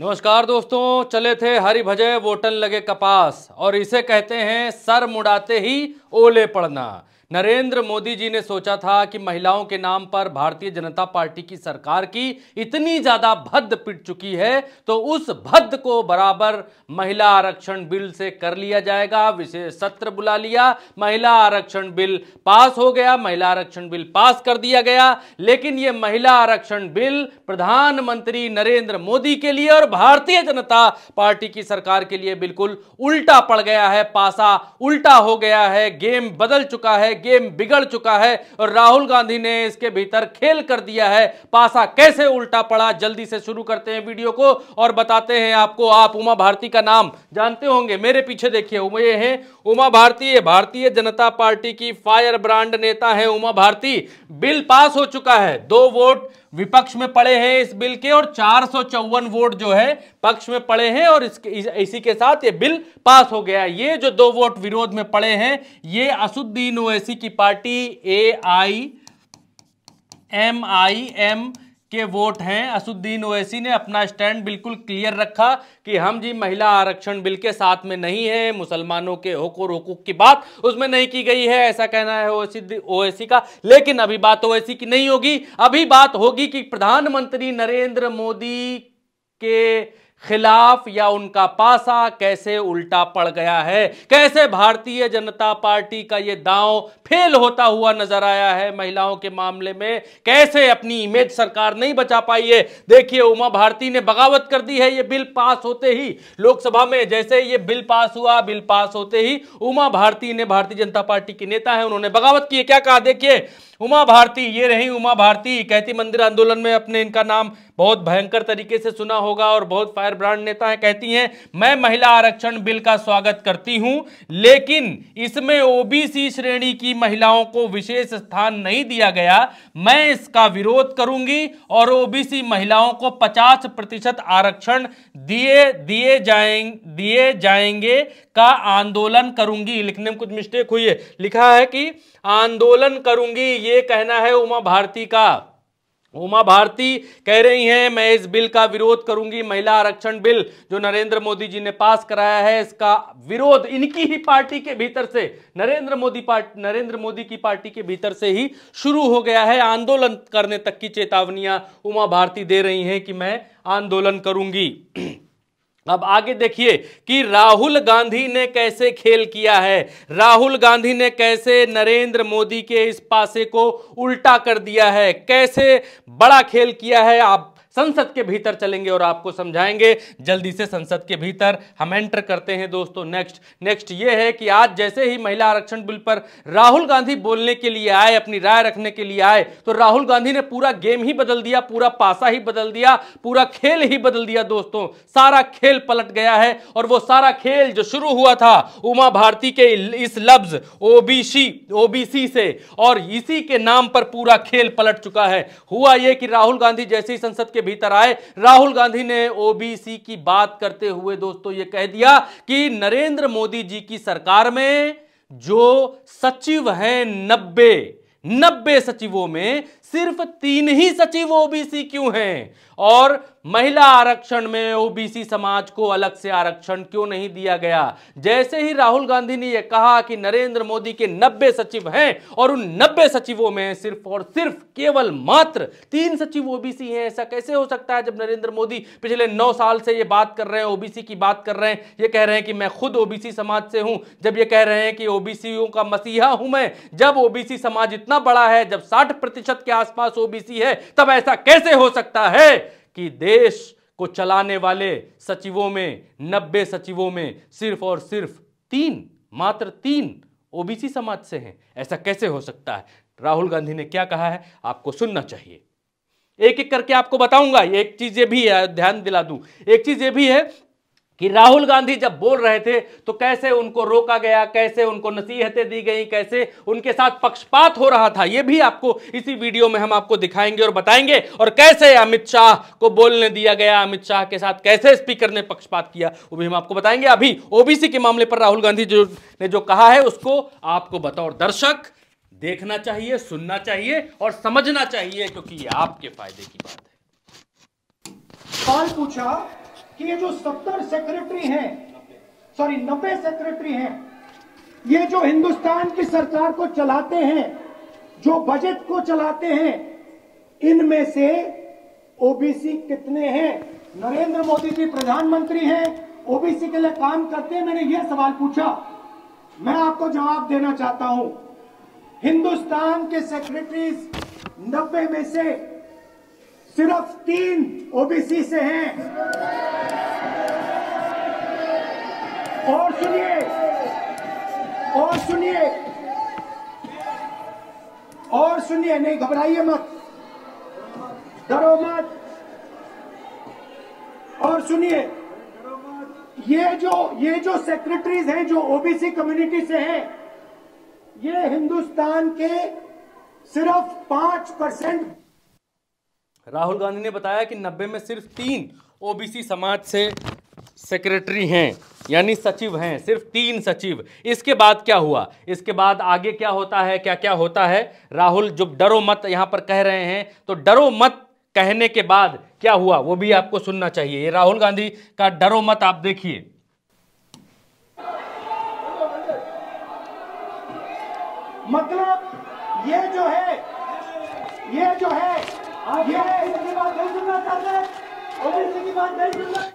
नमस्कार दोस्तों चले थे हरि भजय वोटन लगे कपास और इसे कहते हैं सर मुड़ाते ही ओले पड़ना नरेंद्र मोदी जी ने सोचा था कि महिलाओं के नाम पर भारतीय जनता पार्टी की सरकार की इतनी ज्यादा भद्द पिट चुकी है तो उस भद्द को बराबर महिला आरक्षण बिल से कर लिया जाएगा विशेष सत्र बुला लिया महिला आरक्षण बिल पास हो गया महिला आरक्षण बिल पास कर दिया गया लेकिन यह महिला आरक्षण बिल प्रधानमंत्री नरेंद्र मोदी के लिए और भारतीय जनता पार्टी की सरकार के लिए बिल्कुल उल्टा पड़ गया है पासा उल्टा हो गया है गेम बदल चुका है गेम बिगड़ चुका है और राहुल गांधी ने इसके भीतर खेल कर दिया है पासा कैसे उल्टा पड़ा जल्दी से शुरू करते हैं वीडियो को और बताते हैं आपको आप उमा भारती का नाम जानते होंगे मेरे पीछे देखिए ये हैं उमा भारती भारतीय जनता पार्टी की फायर ब्रांड नेता है उमा भारती बिल पास हो चुका है दो वोट विपक्ष में पड़े हैं इस बिल के और चार वोट जो है पक्ष में पड़े हैं और इसके इसी के साथ ये बिल पास हो गया ये जो दो वोट विरोध में पड़े हैं ये असुद्दीन ओवैसी की party A I M I M के वोट हैं असुद्दीन ओवैसी ने अपना स्टैंड बिल्कुल क्लियर रखा कि हम जी महिला आरक्षण बिल के साथ में नहीं है मुसलमानों के हक और हकूक की बात उसमें नहीं की गई है ऐसा कहना है ओवैसी ओवैसी का लेकिन अभी बात ओवैसी की नहीं होगी अभी बात होगी कि प्रधानमंत्री नरेंद्र मोदी के खिलाफ या उनका पासा कैसे उल्टा पड़ गया है कैसे भारतीय जनता पार्टी का ये दांव फेल होता हुआ नजर आया है महिलाओं के मामले में कैसे अपनी इमेज सरकार नहीं बचा पाई है देखिए उमा भारती ने बगावत कर दी है ये बिल पास होते ही लोकसभा में जैसे ये बिल पास हुआ बिल पास होते ही उमा भारती ने भारतीय जनता पार्टी के नेता है उन्होंने बगावत की है क्या कहा देखिए उमा भारती ये रही उमा भारती कहती मंदिर आंदोलन में अपने इनका नाम बहुत भयंकर तरीके से सुना होगा और बहुत फायर ब्रांड नेता है कहती हैं मैं महिला आरक्षण बिल का स्वागत करती हूं लेकिन इसमें ओबीसी श्रेणी की महिलाओं को विशेष स्थान नहीं दिया गया मैं इसका विरोध करूंगी और ओबीसी महिलाओं को 50 प्रतिशत आरक्षण दिए दिए जाएं दिए जाएंगे का आंदोलन करूंगी लिखने में कुछ मिस्टेक हुई है लिखा है कि आंदोलन करूंगी ये कहना है उमा भारती का उमा भारती कह रही हैं मैं इस बिल का विरोध करूंगी महिला आरक्षण बिल जो नरेंद्र मोदी जी ने पास कराया है इसका विरोध इनकी ही पार्टी के भीतर से नरेंद्र मोदी पार्टी नरेंद्र मोदी की पार्टी के भीतर से ही शुरू हो गया है आंदोलन करने तक की चेतावनियां उमा भारती दे रही हैं कि मैं आंदोलन करूंगी अब आगे देखिए कि राहुल गांधी ने कैसे खेल किया है राहुल गांधी ने कैसे नरेंद्र मोदी के इस पासे को उल्टा कर दिया है कैसे बड़ा खेल किया है आप संसद के भीतर चलेंगे और आपको समझाएंगे जल्दी से संसद के भीतर हम एंटर करते हैं दोस्तों नेक्स्ट नेक्स्ट ये है कि आज जैसे ही महिला आरक्षण बिल पर राहुल गांधी बोलने के लिए आए अपनी राय रखने के लिए आए तो राहुल गांधी ने पूरा गेम ही बदल दिया पूरा पासा ही बदल दिया पूरा खेल ही बदल दिया दोस्तों सारा खेल पलट गया है और वो सारा खेल जो शुरू हुआ था उमा भारती के इस लफ्ज ओबीसी ओबीसी से और इसी के नाम पर पूरा खेल पलट चुका है हुआ यह कि राहुल गांधी जैसे ही संसद के भीतर आए राहुल गांधी ने ओबीसी की बात करते हुए दोस्तों ये कह दिया कि नरेंद्र मोदी जी की सरकार में जो सचिव हैं नब्बे नब्बे सचिवों में सिर्फ तीन ही सचिव ओबीसी क्यों हैं और महिला आरक्षण में ओबीसी समाज को अलग से आरक्षण क्यों नहीं दिया गया जैसे ही राहुल गांधी ने यह कहा कि नरेंद्र मोदी के 90 सचिव हैं और उन 90 सचिवों में सिर्फ और सिर्फ केवल मात्र तीन सचिव ओबीसी हैं ऐसा कैसे हो सकता है जब नरेंद्र मोदी पिछले नौ साल से ये बात कर रहे हैं ओबीसी की बात कर रहे हैं ये कह रहे हैं कि मैं खुद ओबीसी समाज से हूं जब ये कह रहे हैं कि ओबीसी का मसीहा हूं मैं जब ओबीसी समाज इतना बड़ा है जब साठ प्रतिशत के आसपास ओबीसी है तब ऐसा कैसे हो सकता है कि देश को चलाने वाले सचिवों में नब्बे सचिवों में सिर्फ और सिर्फ तीन मात्र तीन ओबीसी समाज से हैं ऐसा कैसे हो सकता है राहुल गांधी ने क्या कहा है आपको सुनना चाहिए एक एक करके आपको बताऊंगा एक चीज ये भी है ध्यान दिला दूं एक चीज ये भी है कि राहुल गांधी जब बोल रहे थे तो कैसे उनको रोका गया कैसे उनको नसीहतें दी गई कैसे उनके साथ पक्षपात हो रहा था यह भी आपको इसी वीडियो में हम आपको दिखाएंगे और बताएंगे और कैसे अमित शाह को बोलने दिया गया अमित शाह के साथ कैसे स्पीकर ने पक्षपात किया वो भी हम आपको बताएंगे अभी ओबीसी के मामले पर राहुल गांधी जो ने जो कहा है उसको आपको बताओ दर्शक देखना चाहिए सुनना चाहिए और समझना चाहिए क्योंकि ये आपके फायदे की बात है सवाल पूछा कि ये जो सत्तर सेक्रेटरी हैं सॉरी नब्बे सेक्रेटरी हैं ये जो हिंदुस्तान की सरकार को चलाते हैं जो बजट को चलाते हैं इनमें से ओबीसी कितने हैं नरेंद्र मोदी जी प्रधानमंत्री हैं ओबीसी के लिए काम करते हैं मैंने यह सवाल पूछा मैं आपको जवाब देना चाहता हूं हिंदुस्तान के सेक्रेटरीज नब्बे में से सिर्फ तीन ओबीसी से हैं और सुनिए और सुनिए और सुनिए नहीं घबराइए मत डरो मत और सुनिए ये जो ये जो सेक्रेटरीज हैं जो ओबीसी कम्युनिटी से हैं ये हिंदुस्तान के सिर्फ पांच परसेंट राहुल गांधी ने बताया कि नब्बे में सिर्फ तीन ओबीसी समाज से सेक्रेटरी हैं यानी सचिव हैं सिर्फ तीन सचिव इसके बाद क्या हुआ इसके बाद आगे क्या होता है क्या क्या होता है राहुल जो डरो मत यहाँ पर कह रहे हैं तो डरो मत कहने के बाद क्या हुआ वो भी आपको सुनना चाहिए ये राहुल गांधी का डरो मत आप देखिए मतलब ये जो है ये जो है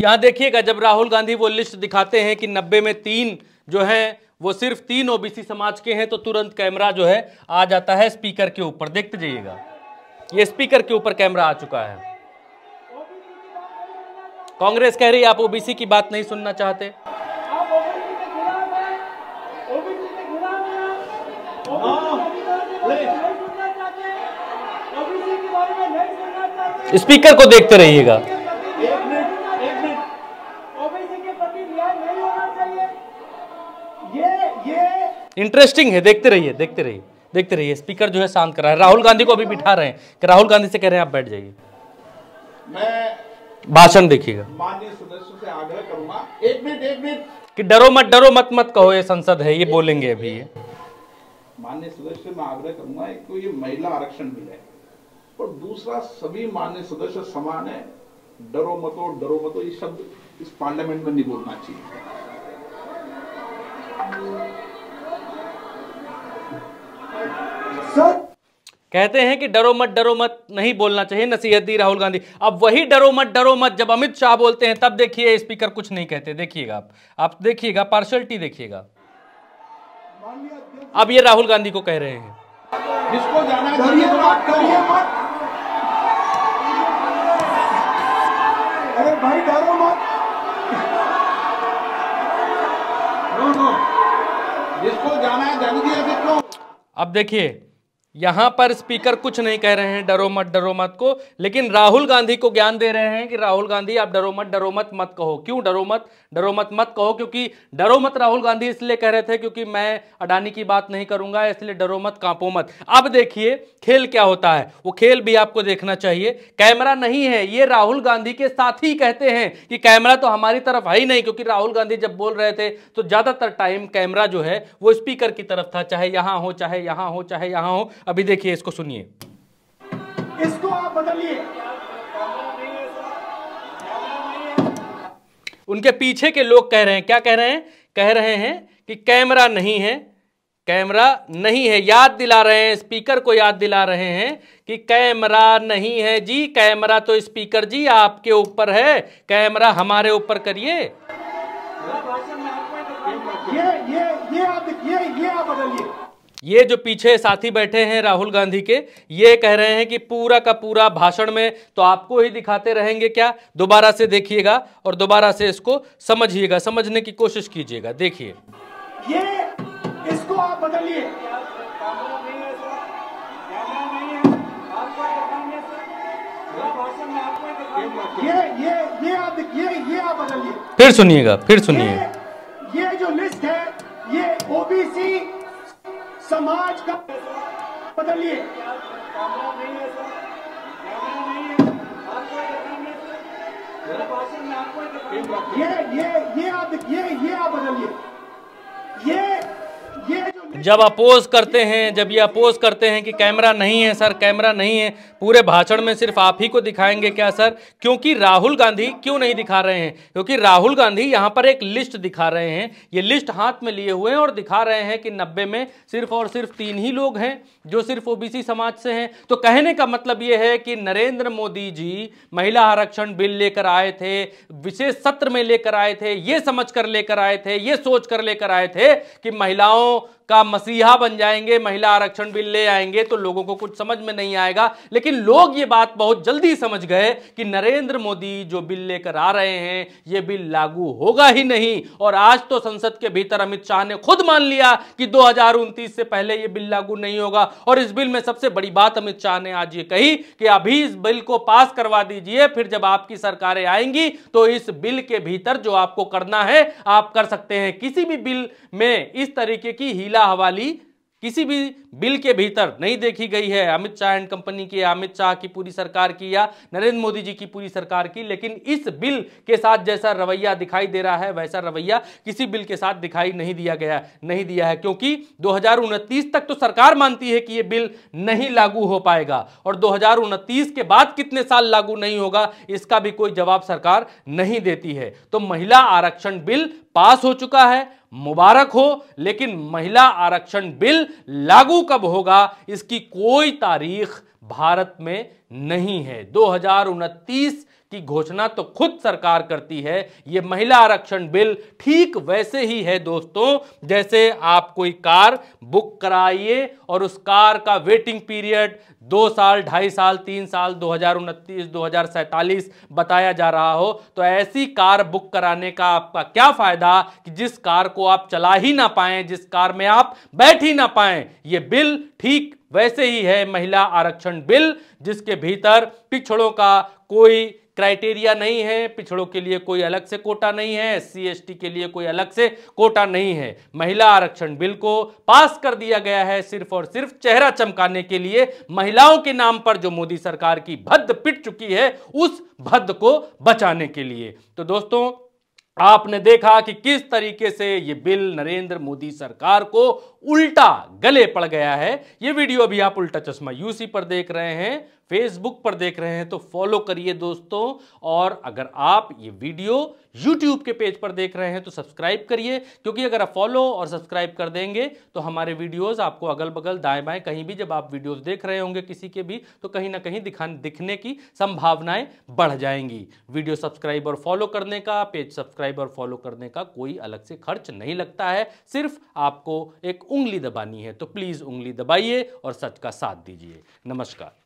यहाँ देखिएगा जब राहुल गांधी वो लिस्ट दिखाते हैं कि नब्बे में तीन जो है वो सिर्फ तीन ओबीसी समाज के हैं तो तुरंत कैमरा जो है आ जाता है स्पीकर के ऊपर देखते जाइएगा ये स्पीकर के ऊपर कैमरा आ चुका है कांग्रेस कह रही है आप ओबीसी की बात नहीं सुनना चाहते स्पीकर को देखते रहिएगा इंटरेस्टिंग है देखते रहिए देखते रहिए देखते रहिए स्पीकर जो है शांत कर रहा है राहुल गांधी को अभी बिठा रहे हैं कि राहुल गांधी से कह रहे हैं आप बैठ जाइए मैं भाषण देखिएगा माननीय से आग्रह करूंगा एक मिनट एक मिनट कि डरो मत डरो मत मत कहो ये संसद है ये बोलेंगे अभी ये माननीय सदस्य मैं आग्रह करूंगा एक तो ये महिला आरक्षण है और दूसरा सभी मान्य सदस्य समान है डरो मतो डरो मतो ये शब्द इस पार्लियामेंट में नहीं बोलना चाहिए कहते हैं कि डरो मत डरो मत नहीं बोलना चाहिए नसीहत दी राहुल गांधी अब वही डरो मत डरो मत जब अमित शाह बोलते हैं तब देखिए स्पीकर कुछ नहीं कहते देखिएगा आप आप देखिएगा पार्शलिटी देखिएगा अब ये राहुल गांधी को कह रहे हैं जिसको जाना मत भाई डरो मत नो नो जिसको जाना है जल्दी दे सकता अब देखिए यहां पर स्पीकर कुछ नहीं कह रहे हैं डरो मत डरो मत को लेकिन राहुल गांधी को ज्ञान दे रहे हैं कि राहुल गांधी आप डरो मत डरो मत मत कहो क्यों डरो मत डरो मत मत कहो क्योंकि डरो मत राहुल गांधी इसलिए कह रहे थे क्योंकि मैं अडानी की बात नहीं करूंगा इसलिए डरो मत कांपो मत अब देखिए खेल क्या होता है वो खेल भी आपको देखना चाहिए कैमरा नहीं है ये राहुल गांधी के साथ ही कहते हैं कि कैमरा तो हमारी तरफ है ही नहीं क्योंकि राहुल गांधी जब बोल रहे थे तो ज्यादातर टाइम कैमरा जो है वो स्पीकर की तरफ था चाहे यहां हो चाहे यहां हो चाहे यहां हो अभी देखिए इसको सुनिए इसको आप बदलिए उनके पीछे के लोग कह रहे हैं क्या कह रहे हैं कह रहे हैं कि कैमरा नहीं है कैमरा नहीं है याद दिला रहे हैं स्पीकर को याद दिला रहे हैं कि कैमरा नहीं है जी कैमरा तो स्पीकर जी आपके ऊपर है कैमरा हमारे ऊपर करिए ये ये ये आप ये ये आप बदलिए ये जो पीछे साथी बैठे हैं राहुल गांधी के ये कह रहे हैं कि पूरा का पूरा भाषण में तो आपको ही दिखाते रहेंगे क्या दोबारा से देखिएगा और दोबारा से इसको समझिएगा समझने की कोशिश कीजिएगा देखिए ये इसको आप बदलिए ये ये ये आप ये ये आप बदलिए फिर सुनिएगा फिर सुनिए ये, ये जो लिस्ट है ये ओबीसी समाज का बदलिए ये ये ये आप ये ये आप बदलिए जब अपोज करते हैं जब ये अपोज करते हैं कि कैमरा नहीं है सर कैमरा नहीं है पूरे भाषण में सिर्फ आप ही को दिखाएंगे क्या सर क्योंकि राहुल गांधी क्यों नहीं दिखा रहे हैं क्योंकि राहुल गांधी यहाँ पर एक लिस्ट दिखा रहे हैं ये लिस्ट हाथ में लिए हुए हैं और दिखा रहे हैं कि नब्बे में सिर्फ और सिर्फ तीन ही लोग हैं जो सिर्फ ओ समाज से हैं तो कहने का मतलब ये है कि नरेंद्र मोदी जी महिला आरक्षण बिल लेकर आए थे विशेष सत्र में लेकर आए थे ये समझ कर लेकर आए थे ये सोच कर लेकर आए थे कि महिलाओं का मसीहा बन जाएंगे महिला आरक्षण बिल ले आएंगे तो लोगों को कुछ समझ में नहीं आएगा लेकिन लोग ये बात बहुत जल्दी समझ गए कि नरेंद्र मोदी जो बिल लेकर आ रहे हैं ये बिल लागू होगा ही नहीं और आज तो संसद के भीतर अमित शाह ने खुद मान लिया कि दो से पहले यह बिल लागू नहीं होगा और इस बिल में सबसे बड़ी बात अमित शाह ने आज ये कही कि अभी इस बिल को पास करवा दीजिए फिर जब आपकी सरकारें आएंगी तो इस बिल के भीतर जो आपको करना है आप कर सकते हैं किसी भी बिल में इस तरीके की हीला वाली किसी भी बिल के भीतर नहीं देखी गई है अमित शाह एंड कंपनी की अमित शाह की पूरी सरकार की या नरेंद्र मोदी जी की पूरी सरकार की लेकिन इस बिल के साथ जैसा रवैया दिखाई दे रहा है वैसा रवैया किसी बिल के साथ दिखाई नहीं दिया गया नहीं दिया है क्योंकि दो तक तो सरकार मानती है कि ये बिल नहीं लागू हो पाएगा और दो के बाद कितने साल लागू नहीं होगा इसका भी कोई जवाब सरकार नहीं देती है तो महिला आरक्षण बिल पास हो चुका है मुबारक हो लेकिन महिला आरक्षण बिल लागू कब होगा इसकी कोई तारीख भारत में नहीं है दो हजार उनतीस की घोषणा तो खुद सरकार करती है ये महिला आरक्षण बिल ठीक वैसे ही है दोस्तों जैसे आप कोई कार बुक कराइए और उस कार का वेटिंग पीरियड दो साल ढाई साल तीन साल दो हजार उनतीस दो हजार बताया जा रहा हो तो ऐसी कार बुक कराने का आपका क्या फायदा कि जिस कार को आप चला ही ना पाए जिस कार में आप बैठ ही ना पाए ये बिल ठीक वैसे ही है महिला आरक्षण बिल जिसके भीतर पिछड़ों का कोई क्राइटेरिया नहीं है पिछड़ों के लिए कोई अलग से कोटा नहीं है एस सी के लिए कोई अलग से कोटा नहीं है महिला आरक्षण बिल को पास कर दिया गया है सिर्फ और सिर्फ चेहरा चमकाने के लिए महिलाओं के नाम पर जो मोदी सरकार की भद्द पिट चुकी है उस भद्द को बचाने के लिए तो दोस्तों आपने देखा कि किस तरीके से ये बिल नरेंद्र मोदी सरकार को उल्टा गले पड़ गया है ये वीडियो अभी आप उल्टा चश्मा यूसी पर देख रहे हैं फेसबुक पर देख रहे हैं तो फॉलो करिए दोस्तों और अगर आप ये वीडियो यूट्यूब के पेज पर देख रहे हैं तो सब्सक्राइब करिए क्योंकि अगर आप फॉलो और सब्सक्राइब कर देंगे तो हमारे वीडियोस आपको अगल बगल दाएं बाएं कहीं भी जब आप वीडियोस देख रहे होंगे किसी के भी तो कहीं ना कहीं दिखा दिखने की संभावनाएँ बढ़ जाएंगी वीडियो सब्सक्राइब और फॉलो करने का पेज सब्सक्राइब और फॉलो करने का कोई अलग से खर्च नहीं लगता है सिर्फ आपको एक उंगली दबानी है तो प्लीज़ उंगली दबाइए और सच का साथ दीजिए नमस्कार